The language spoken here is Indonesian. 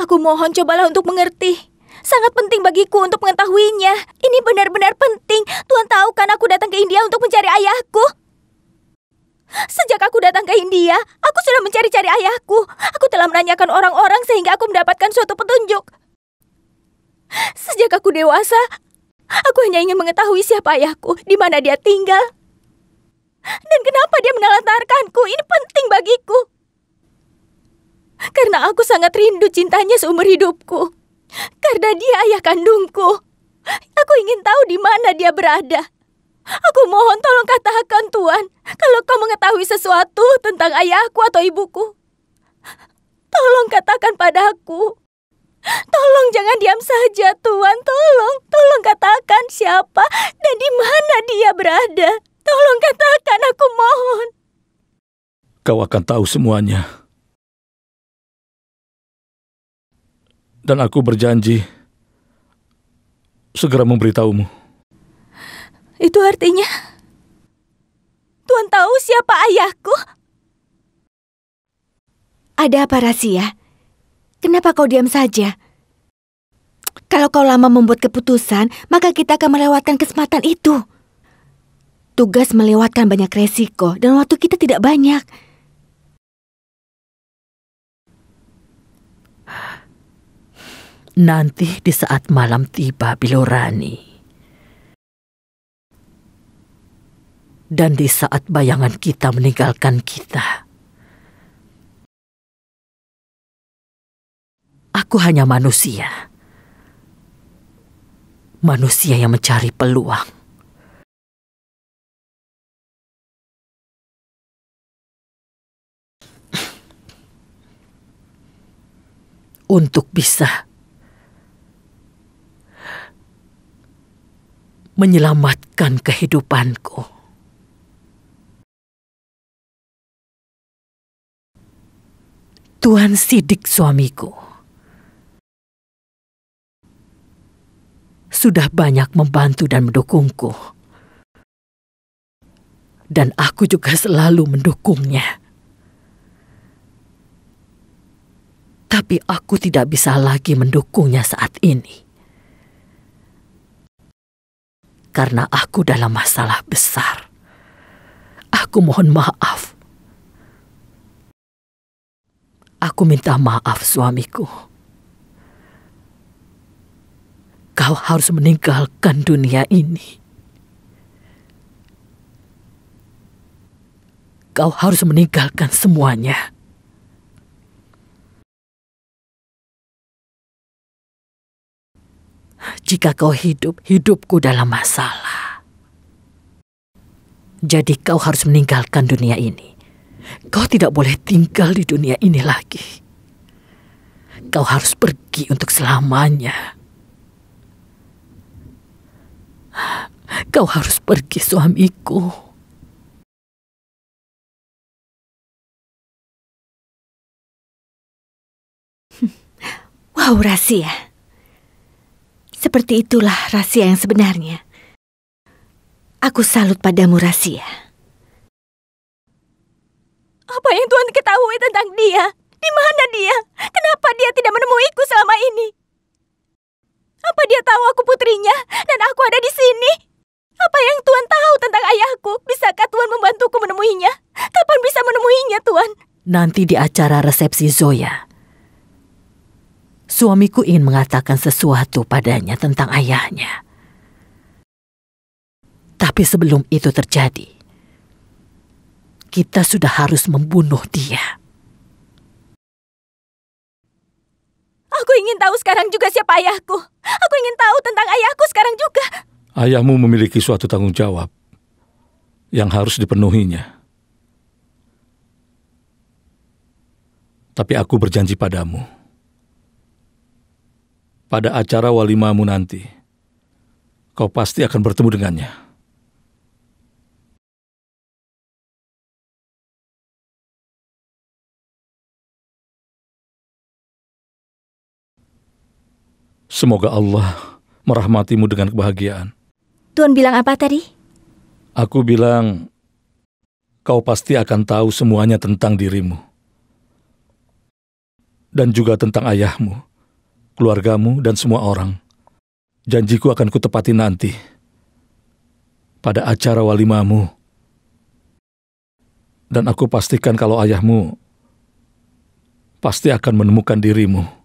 Aku mohon cobalah untuk mengerti. Sangat penting bagiku untuk mengetahuinya. Ini benar-benar penting. Tuhan tahu kan aku datang ke India untuk mencari ayahku. Sejak aku datang ke India, aku sudah mencari-cari ayahku. Aku telah menanyakan orang-orang sehingga aku mendapatkan suatu petunjuk. Sejak aku dewasa, aku hanya ingin mengetahui siapa ayahku, di mana dia tinggal, dan kenapa dia menelantarkanku. Ini penting bagiku. Karena aku sangat rindu cintanya seumur hidupku. Karena dia ayah kandungku. Aku ingin tahu di mana dia berada. Aku mohon tolong katakan Tuan, kalau kau mengetahui sesuatu tentang ayahku atau ibuku. Tolong katakan padaku. Tolong jangan diam saja, Tuan. Tolong, tolong katakan siapa dan di mana dia berada. Tolong katakan, aku mohon. Kau akan tahu semuanya. Dan aku berjanji segera memberitahumu. Itu artinya Tuhan tahu siapa ayahku? Ada apa rahasia? Kenapa kau diam saja? Kalau kau lama membuat keputusan, maka kita akan melewatkan kesempatan itu. Tugas melewatkan banyak resiko dan waktu kita tidak banyak nanti di saat malam tiba Bilorani. Dan di saat bayangan kita meninggalkan kita, aku hanya manusia. Manusia yang mencari peluang. untuk bisa menyelamatkan kehidupanku. Tuhan sidik suamiku. Sudah banyak membantu dan mendukungku. Dan aku juga selalu mendukungnya. Tapi aku tidak bisa lagi mendukungnya saat ini karena aku dalam masalah besar. Aku mohon maaf. Aku minta maaf suamiku. Kau harus meninggalkan dunia ini. Kau harus meninggalkan semuanya. Jika kau hidup, hidupku dalam masalah. Jadi kau harus meninggalkan dunia ini. Kau tidak boleh tinggal di dunia ini lagi. Kau harus pergi untuk selamanya. Kau harus pergi suamiku. Wow, Rahasia. Seperti itulah rahasia yang sebenarnya. Aku salut padamu, Rahasia. Apa yang Tuhan ketahui tentang dia? Di mana dia? Kenapa dia tidak menemuiku selama ini? Apa dia tahu aku putrinya dan aku ada di sini? Apa yang Tuhan tahu tentang ayahku? Bisakah Tuhan membantuku menemuinya? Kapan bisa menemuinya, Tuhan? Nanti di acara resepsi Zoya, Suamiku ingin mengatakan sesuatu padanya tentang ayahnya. Tapi sebelum itu terjadi, kita sudah harus membunuh dia. Aku ingin tahu sekarang juga siapa ayahku. Aku ingin tahu tentang ayahku sekarang juga. Ayahmu memiliki suatu tanggung jawab yang harus dipenuhinya. Tapi aku berjanji padamu pada acara walimamu nanti. Kau pasti akan bertemu dengannya. Semoga Allah merahmatimu dengan kebahagiaan. Tuan bilang apa tadi? Aku bilang, kau pasti akan tahu semuanya tentang dirimu. Dan juga tentang ayahmu keluargamu, dan semua orang. Janjiku akan kutepati nanti. Pada acara walimamu. Dan aku pastikan kalau ayahmu pasti akan menemukan dirimu.